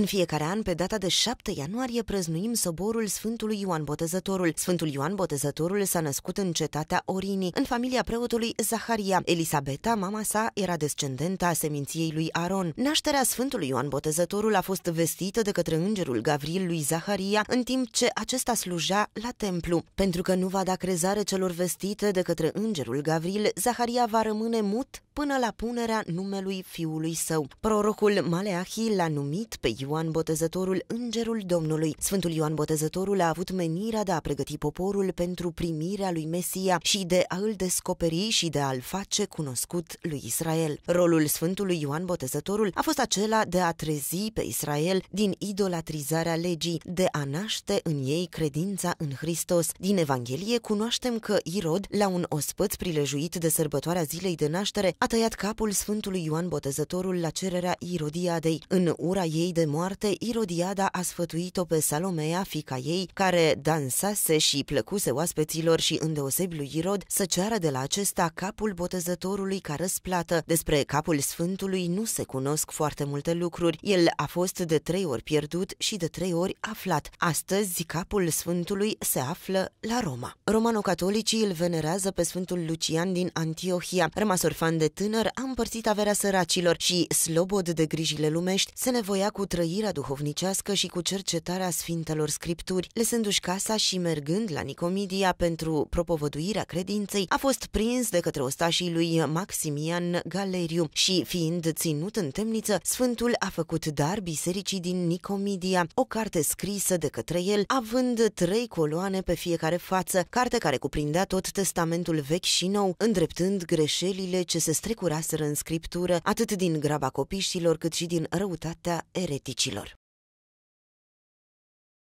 În fiecare an, pe data de 7 ianuarie, prăznuim soborul Sfântului Ioan Botezătorul. Sfântul Ioan Botezătorul s-a născut în cetatea Orini, în familia preotului Zaharia. Elisabeta, mama sa, era descendenta a seminției lui Aron. Nașterea Sfântului Ioan Botezătorul a fost vestită de către îngerul Gavril lui Zaharia, în timp ce acesta sluja la templu. Pentru că nu va da crezare celor vestite de către îngerul Gavril, Zaharia va rămâne mut până la punerea numelui fiului său. Prorocul Maleahi l-a numit pe Ioan Botezătorul Îngerul Domnului. Sfântul Ioan Botezătorul a avut menirea de a pregăti poporul pentru primirea lui Mesia și de a îl descoperi și de a-l face cunoscut lui Israel. Rolul Sfântului Ioan Botezătorul a fost acela de a trezi pe Israel din idolatrizarea legii, de a naște în ei credința în Hristos. Din Evanghelie cunoaștem că Irod, la un ospăț prilejuit de sărbătoarea zilei de naștere, a tăiat capul Sfântului Ioan Botezătorul la cererea Irodiadei. În ura ei de moarte, Irodiada a sfătuit-o pe Salomea, fica ei, care dansase și plăcuse oaspeților și îndeosebi lui Irod să ceară de la acesta capul botezătorului ca răsplată. Despre capul Sfântului nu se cunosc foarte multe lucruri. El a fost de trei ori pierdut și de trei ori aflat. Astăzi, capul Sfântului se află la Roma. Romano-catolicii îl venerează pe Sfântul Lucian din Antiohia, rămas orfan de tânăr a împărțit averea săracilor și, slobod de grijile lumești, se nevoia cu trăirea duhovnicească și cu cercetarea Sfintelor Scripturi, lăsându-și casa și mergând la Nicomidia pentru propovăduirea credinței, a fost prins de către ostașii lui Maximian Galeriu și, fiind ținut în temniță, Sfântul a făcut dar bisericii din Nicomidia. o carte scrisă de către el, având trei coloane pe fiecare față, carte care cuprindea tot testamentul vechi și nou, îndreptând greșelile ce se strecuraseră în scriptură atât din graba copiștilor, cât și din răutatea ereticilor.